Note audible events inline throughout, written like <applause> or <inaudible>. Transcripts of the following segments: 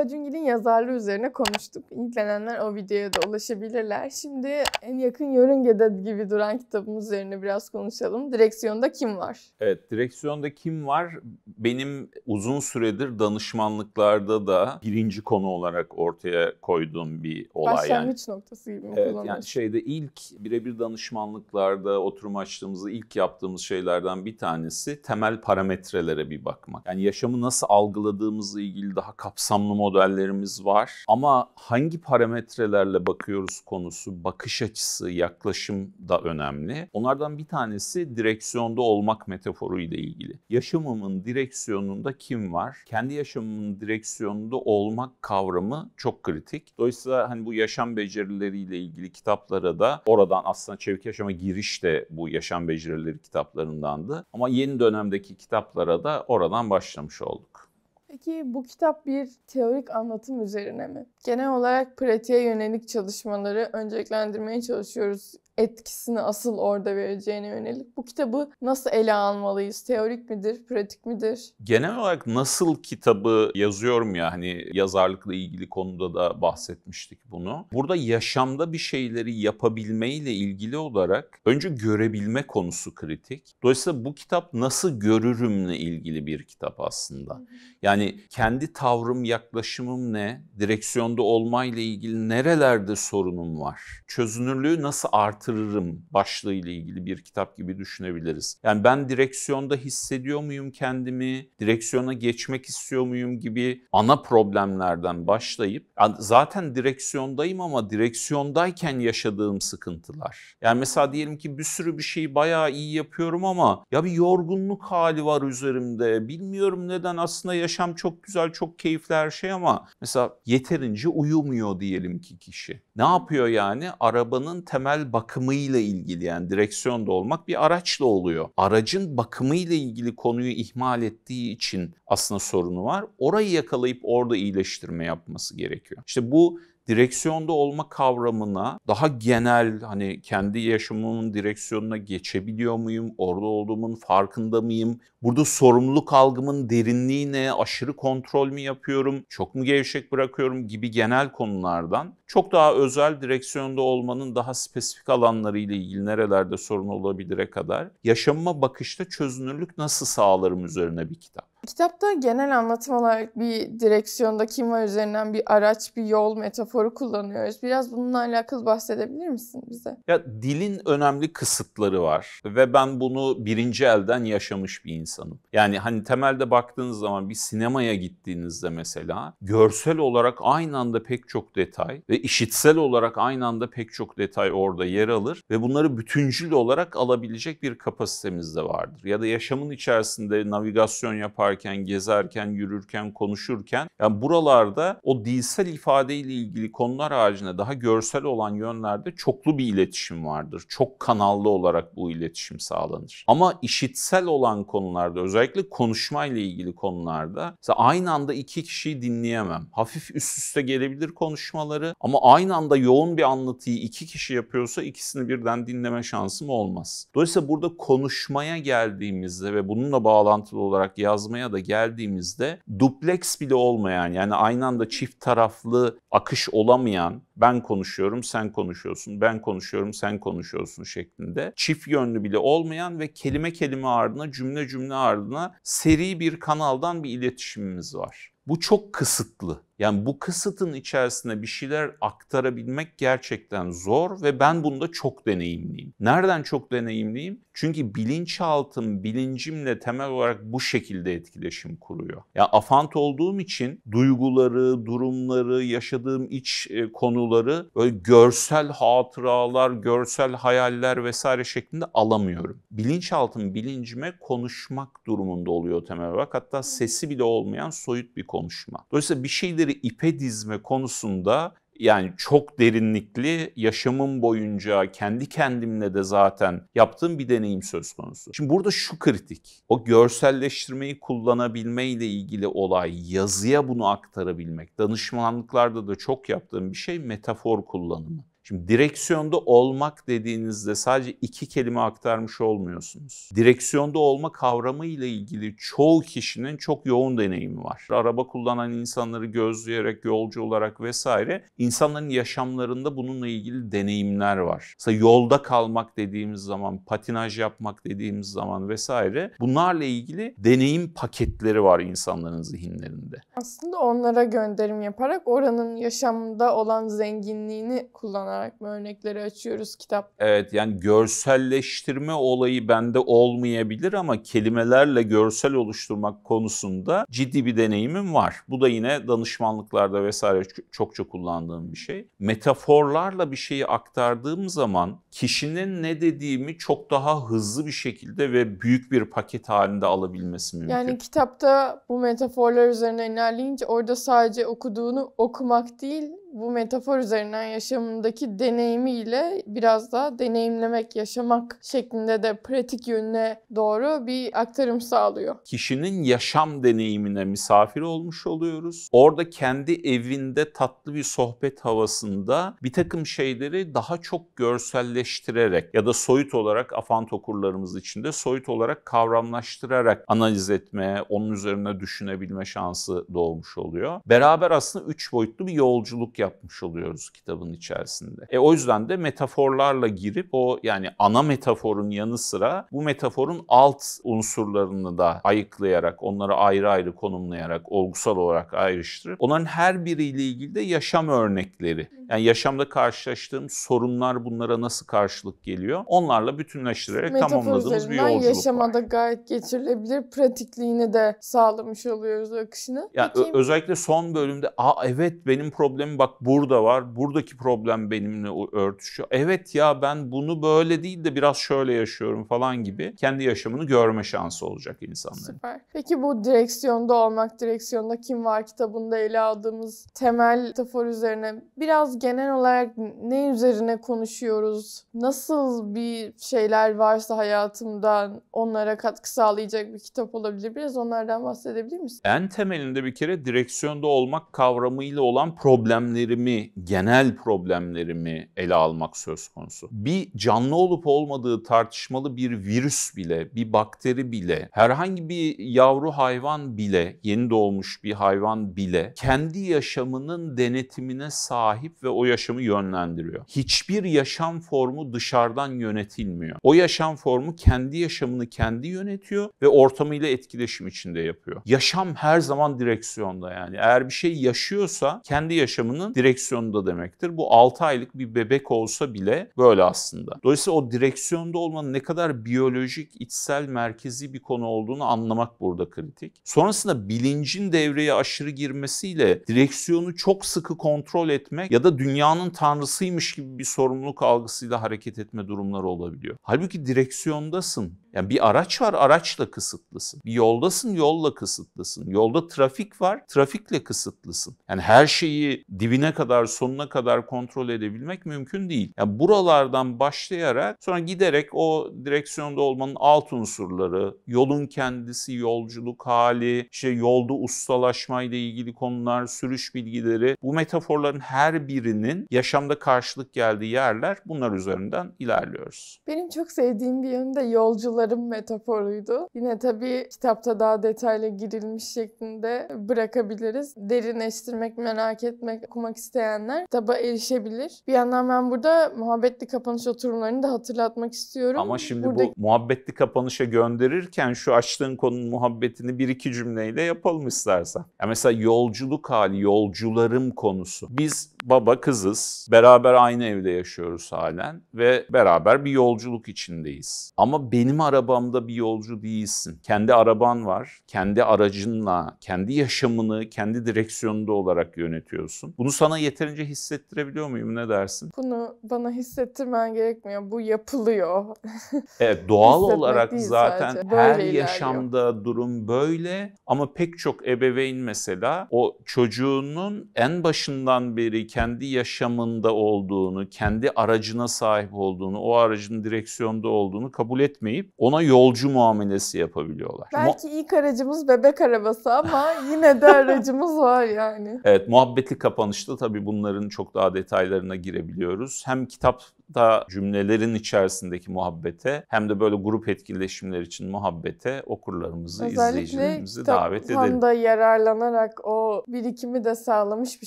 Acungil'in yazarlığı üzerine konuştuk. İlgilenenler o videoya da ulaşabilirler. Şimdi en yakın yörüngede gibi duran kitabımız üzerine biraz konuşalım. Direksiyonda kim var? Evet, direksiyonda kim var? Benim uzun süredir danışmanlıklarda da birinci konu olarak ortaya koyduğum bir olay. Başlangıç yani. noktası gibi mi evet, Yani şeyde ilk birebir danışmanlıklarda oturum açtığımızda ilk yaptığımız şeylerden bir tanesi temel parametrelere bir bakmak. Yani yaşamı nasıl algıladığımızla ilgili daha kapsamlı modellerimiz var. Ama hangi parametrelerle bakıyoruz konusu, bakış açısı, yaklaşım da önemli. Onlardan bir tanesi direksiyonda olmak metaforu ile ilgili. Yaşamımın direksiyonunda kim var? Kendi yaşamımın direksiyonunda olmak kavramı çok kritik. Dolayısıyla hani bu yaşam becerileriyle ilgili kitaplara da oradan aslında çevik yaşama giriş de bu yaşam becerileri kitaplarındandı. Ama yeni dönemdeki kitaplara da oradan başlamış olduk. Peki bu kitap bir teorik anlatım üzerine mi? Genel olarak pratiğe yönelik çalışmaları önceliklendirmeye çalışıyoruz etkisini asıl orada vereceğine yönelik. Bu kitabı nasıl ele almalıyız? Teorik midir, pratik midir? Genel olarak nasıl kitabı yazıyorum ya hani yazarlıkla ilgili konuda da bahsetmiştik bunu. Burada yaşamda bir şeyleri yapabilmeyle ilgili olarak önce görebilme konusu kritik. Dolayısıyla bu kitap nasıl görürümle ilgili bir kitap aslında. Yani kendi tavrım, yaklaşımım ne? Direksiyonda olmayla ilgili nerelerde sorunum var? Çözünürlüğü nasıl artır bastırırım başlığı ile ilgili bir kitap gibi düşünebiliriz. Yani ben direksiyonda hissediyor muyum kendimi, direksiyona geçmek istiyor muyum gibi ana problemlerden başlayıp yani zaten direksiyondayım ama direksiyondayken yaşadığım sıkıntılar. Yani mesela diyelim ki bir sürü bir şeyi bayağı iyi yapıyorum ama ya bir yorgunluk hali var üzerimde. Bilmiyorum neden aslında yaşam çok güzel, çok keyifli her şey ama mesela yeterince uyumuyor diyelim ki kişi. Ne yapıyor yani? Arabanın temel bakımı bakımıyla ilgili yani direksiyonda olmak bir araçla oluyor. Aracın bakımıyla ilgili konuyu ihmal ettiği için aslında sorunu var. Orayı yakalayıp orada iyileştirme yapması gerekiyor. İşte bu direksiyonda olma kavramına daha genel hani kendi yaşamımın direksiyonuna geçebiliyor muyum? Orada olduğumun farkında mıyım? Burada sorumluluk algımın derinliği ne? Aşırı kontrol mü yapıyorum? Çok mu gevşek bırakıyorum gibi genel konulardan çok daha özel direksiyonda olmanın daha spesifik alanlarıyla ilgili nerelerde sorun olabilire kadar yaşamıma bakışta çözünürlük nasıl sağlarım üzerine bir kitap. Kitapta genel anlatım olarak bir direksiyonda kim var üzerinden bir araç, bir yol metaforu kullanıyoruz. Biraz bununla alakalı bahsedebilir misin bize? Ya dilin önemli kısıtları var ve ben bunu birinci elden yaşamış bir insanım. Yani hani temelde baktığınız zaman bir sinemaya gittiğinizde mesela görsel olarak aynı anda pek çok detay ve işitsel olarak aynı anda pek çok detay orada yer alır ve bunları bütüncül olarak alabilecek bir kapasitemiz de vardır. Ya da yaşamın içerisinde navigasyon yapar yaparken, gezerken, yürürken, konuşurken yani buralarda o dilsel ifadeyle ilgili konular haricinde daha görsel olan yönlerde çoklu bir iletişim vardır. Çok kanallı olarak bu iletişim sağlanır. Ama işitsel olan konularda özellikle konuşmayla ilgili konularda mesela aynı anda iki kişiyi dinleyemem. Hafif üst üste gelebilir konuşmaları ama aynı anda yoğun bir anlatıyı iki kişi yapıyorsa ikisini birden dinleme şansım olmaz. Dolayısıyla burada konuşmaya geldiğimizde ve bununla bağlantılı olarak yazmaya aşamaya da geldiğimizde dupleks bile olmayan yani aynı anda çift taraflı akış olamayan ben konuşuyorum sen konuşuyorsun ben konuşuyorum sen konuşuyorsun şeklinde çift yönlü bile olmayan ve kelime kelime ardına cümle cümle ardına seri bir kanaldan bir iletişimimiz var. Bu çok kısıtlı. Yani bu kısıtın içerisinde bir şeyler aktarabilmek gerçekten zor ve ben bunda çok deneyimliyim. Nereden çok deneyimliyim? Çünkü bilinçaltım bilincimle temel olarak bu şekilde etkileşim kuruyor. Ya yani afant olduğum için duyguları, durumları, yaşadığım iç e, konuları böyle görsel hatıralar, görsel hayaller vesaire şeklinde alamıyorum. Bilinçaltım bilincime konuşmak durumunda oluyor temel olarak. Hatta sesi bile olmayan soyut bir konuşma. Dolayısıyla bir şeyleri Türkleri ipe dizme konusunda yani çok derinlikli yaşamım boyunca kendi kendimle de zaten yaptığım bir deneyim söz konusu. Şimdi burada şu kritik. O görselleştirmeyi kullanabilme ile ilgili olay, yazıya bunu aktarabilmek. Danışmanlıklarda da çok yaptığım bir şey metafor kullanımı. Şimdi direksiyonda olmak dediğinizde sadece iki kelime aktarmış olmuyorsunuz. Direksiyonda olma kavramı ile ilgili çoğu kişinin çok yoğun deneyimi var. Araba kullanan insanları gözleyerek, yolcu olarak vesaire insanların yaşamlarında bununla ilgili deneyimler var. Mesela yolda kalmak dediğimiz zaman, patinaj yapmak dediğimiz zaman vesaire bunlarla ilgili deneyim paketleri var insanların zihinlerinde. Aslında onlara gönderim yaparak oranın yaşamda olan zenginliğini kullanan kullanarak mı örnekleri açıyoruz kitap? Evet yani görselleştirme olayı bende olmayabilir ama kelimelerle görsel oluşturmak konusunda ciddi bir deneyimim var. Bu da yine danışmanlıklarda vesaire çokça kullandığım bir şey. Metaforlarla bir şeyi aktardığım zaman kişinin ne dediğimi çok daha hızlı bir şekilde ve büyük bir paket halinde alabilmesi mümkün. Yani kitapta bu metaforlar üzerine ilerleyince orada sadece okuduğunu okumak değil bu metafor üzerinden yaşamındaki deneyimiyle biraz daha deneyimlemek, yaşamak şeklinde de pratik yönüne doğru bir aktarım sağlıyor. Kişinin yaşam deneyimine misafir olmuş oluyoruz. Orada kendi evinde tatlı bir sohbet havasında bir takım şeyleri daha çok görselleştirerek ya da soyut olarak afant okurlarımız için de soyut olarak kavramlaştırarak analiz etmeye, onun üzerine düşünebilme şansı doğmuş oluyor. Beraber aslında üç boyutlu bir yolculuk yapmış oluyoruz kitabın içerisinde. E o yüzden de metaforlarla girip o yani ana metaforun yanı sıra bu metaforun alt unsurlarını da ayıklayarak, onları ayrı ayrı konumlayarak, olgusal olarak ayrıştırıp onların her biriyle ilgili de yaşam örnekleri. Yani yaşamda karşılaştığım sorunlar bunlara nasıl karşılık geliyor? Onlarla bütünleştirerek Metafor tamamladığımız bir yolculuk yaşamada var. gayet geçirilebilir pratikliğini de sağlamış oluyoruz akışını. Yani Peki... özellikle son bölümde aa evet benim problemim bak bak burada var, buradaki problem benimle örtüşüyor. Evet ya ben bunu böyle değil de biraz şöyle yaşıyorum falan gibi kendi yaşamını görme şansı olacak insanların. Süper. Peki bu direksiyonda olmak, direksiyonda kim var kitabında ele aldığımız temel tafor üzerine biraz genel olarak ne üzerine konuşuyoruz? Nasıl bir şeyler varsa hayatımdan onlara katkı sağlayacak bir kitap olabilir? Biraz onlardan bahsedebilir misin? En temelinde bir kere direksiyonda olmak kavramıyla olan problemleri problemlerimi, genel problemlerimi ele almak söz konusu. Bir canlı olup olmadığı tartışmalı bir virüs bile, bir bakteri bile, herhangi bir yavru hayvan bile, yeni doğmuş bir hayvan bile kendi yaşamının denetimine sahip ve o yaşamı yönlendiriyor. Hiçbir yaşam formu dışarıdan yönetilmiyor. O yaşam formu kendi yaşamını kendi yönetiyor ve ortamıyla etkileşim içinde yapıyor. Yaşam her zaman direksiyonda yani. Eğer bir şey yaşıyorsa kendi yaşamının firmanın direksiyonunda demektir. Bu 6 aylık bir bebek olsa bile böyle aslında. Dolayısıyla o direksiyonda olmanın ne kadar biyolojik, içsel, merkezi bir konu olduğunu anlamak burada kritik. Sonrasında bilincin devreye aşırı girmesiyle direksiyonu çok sıkı kontrol etmek ya da dünyanın tanrısıymış gibi bir sorumluluk algısıyla hareket etme durumları olabiliyor. Halbuki direksiyondasın. Yani bir araç var, araçla kısıtlısın. Bir yoldasın, yolla kısıtlısın. Yolda trafik var, trafikle kısıtlısın. Yani her şeyi dibine kadar, sonuna kadar kontrol edebilmek mümkün değil. Yani buralardan başlayarak sonra giderek o direksiyonda olmanın alt unsurları, yolun kendisi, yolculuk hali, işte yolda ustalaşmayla ilgili konular, sürüş bilgileri, bu metaforların her birinin yaşamda karşılık geldiği yerler bunlar üzerinden ilerliyoruz. Benim çok sevdiğim bir yönde yolculuk duygularım metaforuydu. Yine tabii kitapta daha detaylı girilmiş şeklinde bırakabiliriz. Derinleştirmek, merak etmek, okumak isteyenler kitaba erişebilir. Bir yandan ben burada muhabbetli kapanış oturumlarını da hatırlatmak istiyorum. Ama şimdi burada... bu muhabbetli kapanışa gönderirken şu açtığın konunun muhabbetini bir iki cümleyle yapalım istersen. Ya mesela yolculuk hali, yolcularım konusu. Biz baba kızız. Beraber aynı evde yaşıyoruz halen ve beraber bir yolculuk içindeyiz. Ama benim arabamda bir yolcu değilsin. Kendi araban var. Kendi aracınla, kendi yaşamını, kendi direksiyonunda olarak yönetiyorsun. Bunu sana yeterince hissettirebiliyor muyum? Ne dersin? Bunu bana hissettirmen gerekmiyor. Bu yapılıyor. <laughs> evet doğal olarak zaten her yaşamda durum böyle ama pek çok ebeveyn mesela o çocuğunun en başından beri kendi yaşamında olduğunu, kendi aracına sahip olduğunu, o aracın direksiyonda olduğunu kabul etmeyip ona yolcu muamelesi yapabiliyorlar. Belki Mu- ilk aracımız bebek arabası ama yine de <laughs> aracımız var yani. Evet, muhabbetli kapanışta tabii bunların çok daha detaylarına girebiliyoruz. Hem kitap da cümlelerin içerisindeki muhabbete hem de böyle grup etkileşimler için muhabbete okurlarımızı, Özellikle izleyicilerimizi davet edelim. Özellikle yararlanarak o birikimi de sağlamış bir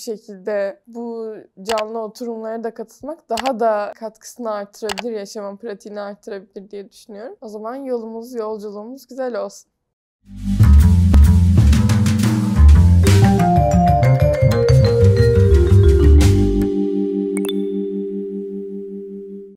şekilde bu bu canlı oturumlara da katılmak daha da katkısını artırabilir, yaşamın pratiğini artırabilir diye düşünüyorum. O zaman yolumuz, yolculuğumuz güzel olsun. Müzik